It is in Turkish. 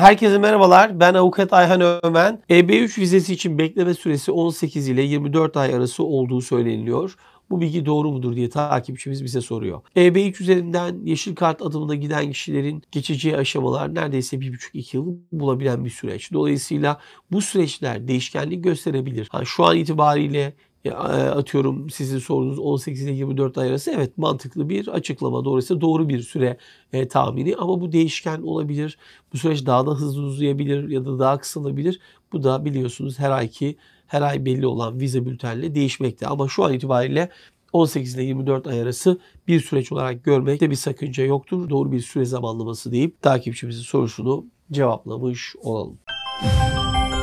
Herkese merhabalar. Ben avukat Ayhan Ömen. EB3 vizesi için bekleme süresi 18 ile 24 ay arası olduğu söyleniliyor. Bu bilgi doğru mudur diye takipçimiz bize soruyor. EB3 üzerinden yeşil kart adımına giden kişilerin geçeceği aşamalar neredeyse 1,5-2 yıl bulabilen bir süreç. Dolayısıyla bu süreçler değişkenlik gösterebilir. Yani şu an itibariyle e, atıyorum sizin sorunuz 18 ile 24 ay arası evet mantıklı bir açıklama. Dolayısıyla doğru bir süre e, tahmini ama bu değişken olabilir. Bu süreç daha da hızlı uzayabilir ya da daha kısalabilir. Bu da biliyorsunuz her ayki her ay belli olan vize bültenle değişmekte. Ama şu an itibariyle 18 ile 24 ay arası bir süreç olarak görmekte bir sakınca yoktur. Doğru bir süre zamanlaması deyip takipçimizin sorusunu cevaplamış olalım. Müzik